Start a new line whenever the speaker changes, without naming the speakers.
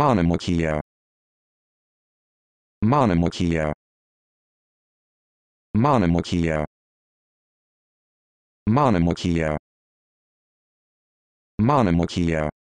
Monomachia. Monomachia. Monomachia. Monomachia. Monomachia.